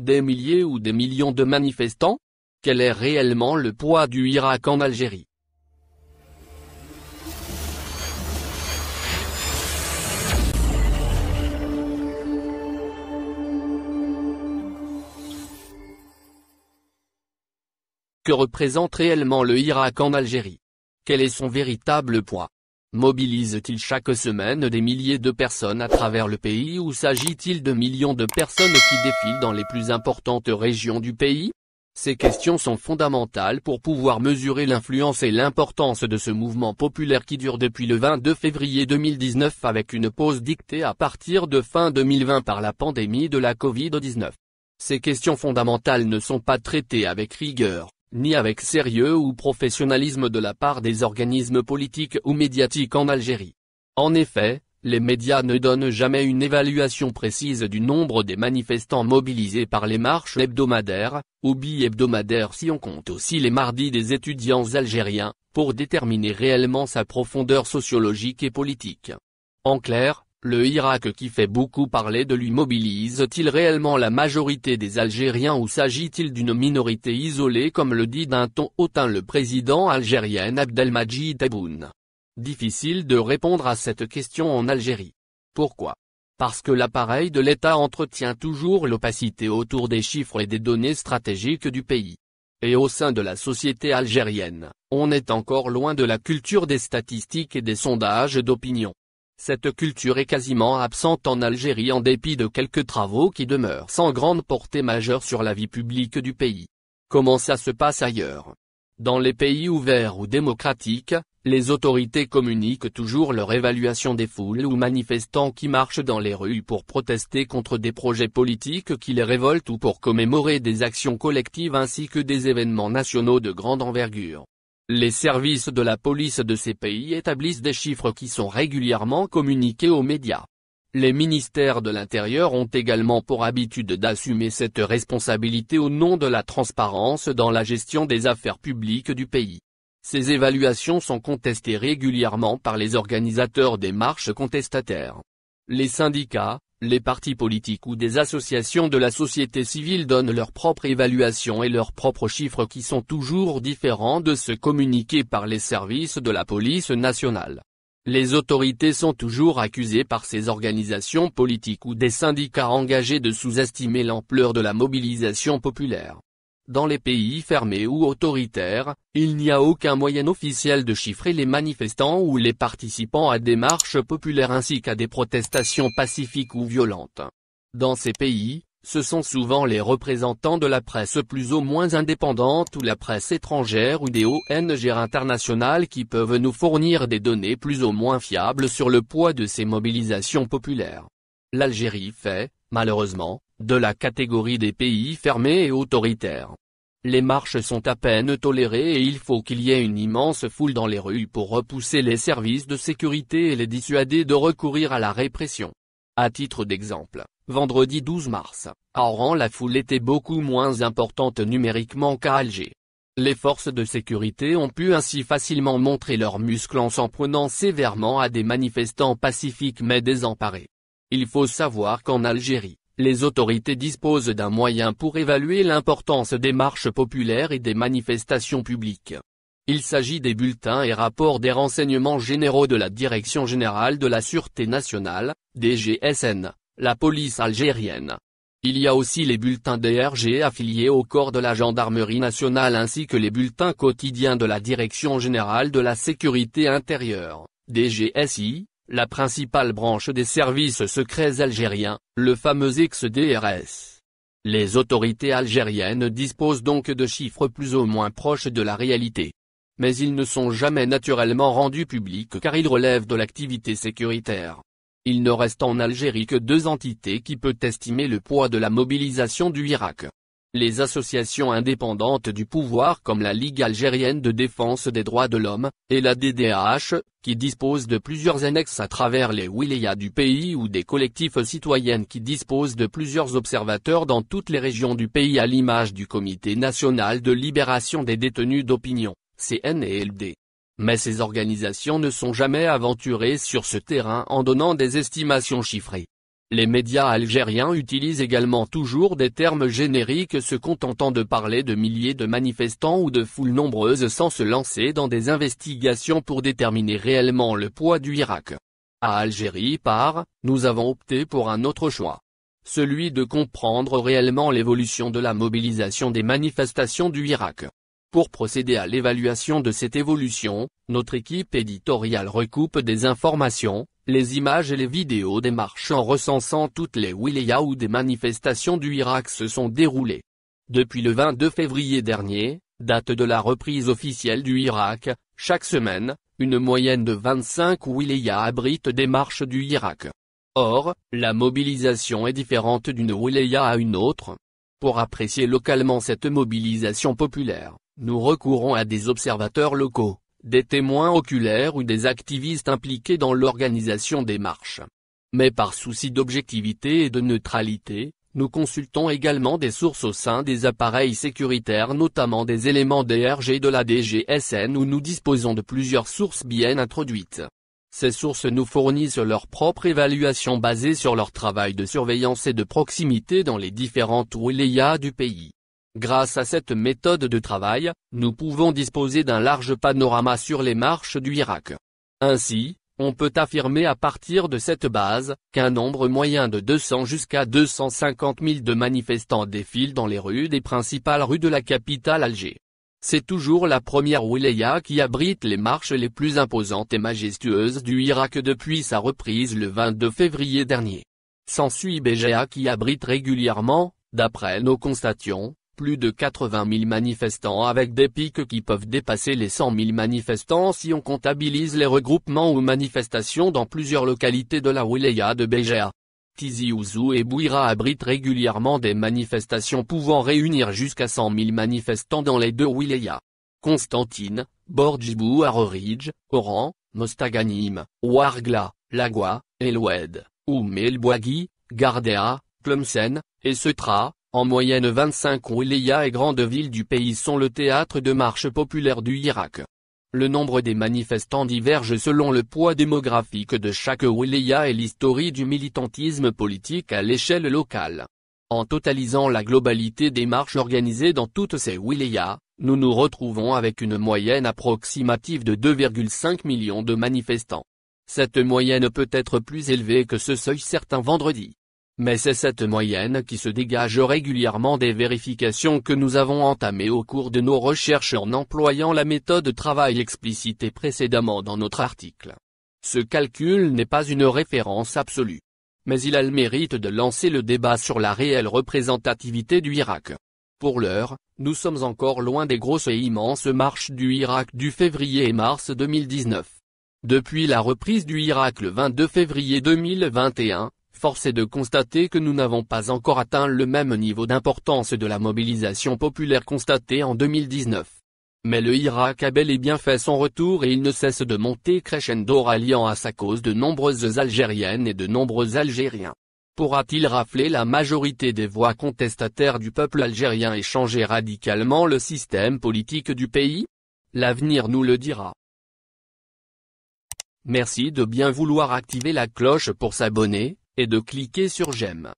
Des milliers ou des millions de manifestants Quel est réellement le poids du Irak en Algérie Que représente réellement le Irak en Algérie Quel est son véritable poids Mobilise-t-il chaque semaine des milliers de personnes à travers le pays ou s'agit-il de millions de personnes qui défilent dans les plus importantes régions du pays Ces questions sont fondamentales pour pouvoir mesurer l'influence et l'importance de ce mouvement populaire qui dure depuis le 22 février 2019 avec une pause dictée à partir de fin 2020 par la pandémie de la Covid-19. Ces questions fondamentales ne sont pas traitées avec rigueur, ni avec sérieux ou professionnalisme de la part des organismes politiques ou médiatiques en Algérie. En effet, les médias ne donnent jamais une évaluation précise du nombre des manifestants mobilisés par les marches hebdomadaires, ou bi-hebdomadaires si on compte aussi les mardis des étudiants algériens, pour déterminer réellement sa profondeur sociologique et politique. En clair, le Irak qui fait beaucoup parler de lui mobilise-t-il réellement la majorité des Algériens ou s'agit-il d'une minorité isolée comme le dit d'un ton hautain le président algérien Abdelmajid Tebboune Difficile de répondre à cette question en Algérie. Pourquoi Parce que l'appareil de l'État entretient toujours l'opacité autour des chiffres et des données stratégiques du pays. Et au sein de la société algérienne, on est encore loin de la culture des statistiques et des sondages d'opinion. Cette culture est quasiment absente en Algérie en dépit de quelques travaux qui demeurent sans grande portée majeure sur la vie publique du pays. Comment ça se passe ailleurs Dans les pays ouverts ou démocratiques, les autorités communiquent toujours leur évaluation des foules ou manifestants qui marchent dans les rues pour protester contre des projets politiques qui les révoltent ou pour commémorer des actions collectives ainsi que des événements nationaux de grande envergure. Les services de la police de ces pays établissent des chiffres qui sont régulièrement communiqués aux médias. Les ministères de l'Intérieur ont également pour habitude d'assumer cette responsabilité au nom de la transparence dans la gestion des affaires publiques du pays. Ces évaluations sont contestées régulièrement par les organisateurs des marches contestataires. Les syndicats, les partis politiques ou des associations de la société civile donnent leur propre évaluation et leurs propres chiffres qui sont toujours différents de ceux communiqués par les services de la police nationale. Les autorités sont toujours accusées par ces organisations politiques ou des syndicats engagés de sous-estimer l'ampleur de la mobilisation populaire. Dans les pays fermés ou autoritaires, il n'y a aucun moyen officiel de chiffrer les manifestants ou les participants à des marches populaires ainsi qu'à des protestations pacifiques ou violentes. Dans ces pays, ce sont souvent les représentants de la presse plus ou moins indépendante ou la presse étrangère ou des ONG internationales qui peuvent nous fournir des données plus ou moins fiables sur le poids de ces mobilisations populaires. L'Algérie fait, malheureusement, de la catégorie des pays fermés et autoritaires. Les marches sont à peine tolérées et il faut qu'il y ait une immense foule dans les rues pour repousser les services de sécurité et les dissuader de recourir à la répression. À titre d'exemple, vendredi 12 mars, à Oran la foule était beaucoup moins importante numériquement qu'à Alger. Les forces de sécurité ont pu ainsi facilement montrer leurs muscles en s'en prenant sévèrement à des manifestants pacifiques mais désemparés. Il faut savoir qu'en Algérie, les autorités disposent d'un moyen pour évaluer l'importance des marches populaires et des manifestations publiques. Il s'agit des bulletins et rapports des renseignements généraux de la Direction générale de la Sûreté nationale, DGSN, la police algérienne. Il y a aussi les bulletins DRG affiliés au corps de la gendarmerie nationale ainsi que les bulletins quotidiens de la Direction générale de la sécurité intérieure, DGSI, la principale branche des services secrets algériens, le fameux XDRS. Les autorités algériennes disposent donc de chiffres plus ou moins proches de la réalité. Mais ils ne sont jamais naturellement rendus publics car ils relèvent de l'activité sécuritaire. Il ne reste en Algérie que deux entités qui peut estimer le poids de la mobilisation du Irak les associations indépendantes du pouvoir comme la Ligue algérienne de défense des droits de l'homme, et la DDAH, qui disposent de plusieurs annexes à travers les wilayas du pays ou des collectifs citoyennes qui disposent de plusieurs observateurs dans toutes les régions du pays à l'image du Comité national de libération des détenus d'opinion, CNELD. Mais ces organisations ne sont jamais aventurées sur ce terrain en donnant des estimations chiffrées. Les médias algériens utilisent également toujours des termes génériques se contentant de parler de milliers de manifestants ou de foules nombreuses sans se lancer dans des investigations pour déterminer réellement le poids du Irak. À Algérie par, nous avons opté pour un autre choix. Celui de comprendre réellement l'évolution de la mobilisation des manifestations du Irak. Pour procéder à l'évaluation de cette évolution, notre équipe éditoriale recoupe des informations, les images et les vidéos des en recensant toutes les wilayas ou des manifestations du Irak se sont déroulées. Depuis le 22 février dernier, date de la reprise officielle du Irak, chaque semaine, une moyenne de 25 wilayas abrite des marches du Irak. Or, la mobilisation est différente d'une wilaya à une autre. Pour apprécier localement cette mobilisation populaire, nous recourons à des observateurs locaux des témoins oculaires ou des activistes impliqués dans l'organisation des marches. Mais par souci d'objectivité et de neutralité, nous consultons également des sources au sein des appareils sécuritaires notamment des éléments DRG de la DGSN où nous disposons de plusieurs sources bien introduites. Ces sources nous fournissent leur propre évaluation basée sur leur travail de surveillance et de proximité dans les différentes wilayas du pays. Grâce à cette méthode de travail, nous pouvons disposer d'un large panorama sur les marches du Irak. Ainsi, on peut affirmer à partir de cette base, qu'un nombre moyen de 200 jusqu'à 250 000 de manifestants défilent dans les rues des principales rues de la capitale Alger. C'est toujours la première wilaya qui abrite les marches les plus imposantes et majestueuses du Irak depuis sa reprise le 22 février dernier. S'ensuit BGA qui abrite régulièrement, d'après nos constations, plus de 80 000 manifestants avec des pics qui peuvent dépasser les 100 000 manifestants si on comptabilise les regroupements ou manifestations dans plusieurs localités de la wilaya de Béja. Tizi Ouzou et Bouira abritent régulièrement des manifestations pouvant réunir jusqu'à 100 000 manifestants dans les deux wilayas. Constantine, Borjibou Arorij, Oran, Mostaganim, Ouargla, Lagua, Eloued, Oumelbouagui, Gardea, Plumsen, et Sutra. En moyenne 25 wilayas et grandes villes du pays sont le théâtre de marches populaires du Irak. Le nombre des manifestants diverge selon le poids démographique de chaque wilaya et l'histoire du militantisme politique à l'échelle locale. En totalisant la globalité des marches organisées dans toutes ces wilayas, nous nous retrouvons avec une moyenne approximative de 2,5 millions de manifestants. Cette moyenne peut être plus élevée que ce seuil certains vendredis. Mais c'est cette moyenne qui se dégage régulièrement des vérifications que nous avons entamées au cours de nos recherches en employant la méthode travail explicitée précédemment dans notre article. Ce calcul n'est pas une référence absolue. Mais il a le mérite de lancer le débat sur la réelle représentativité du Irak. Pour l'heure, nous sommes encore loin des grosses et immenses marches du Irak du février et mars 2019. Depuis la reprise du Irak le 22 février 2021, force est de constater que nous n'avons pas encore atteint le même niveau d'importance de la mobilisation populaire constatée en 2019. Mais le Irak a bel et bien fait son retour et il ne cesse de monter crescendo ralliant à sa cause de nombreuses Algériennes et de nombreux Algériens. Pourra-t-il rafler la majorité des voix contestataires du peuple algérien et changer radicalement le système politique du pays L'avenir nous le dira. Merci de bien vouloir activer la cloche pour s'abonner, et de cliquer sur j'aime.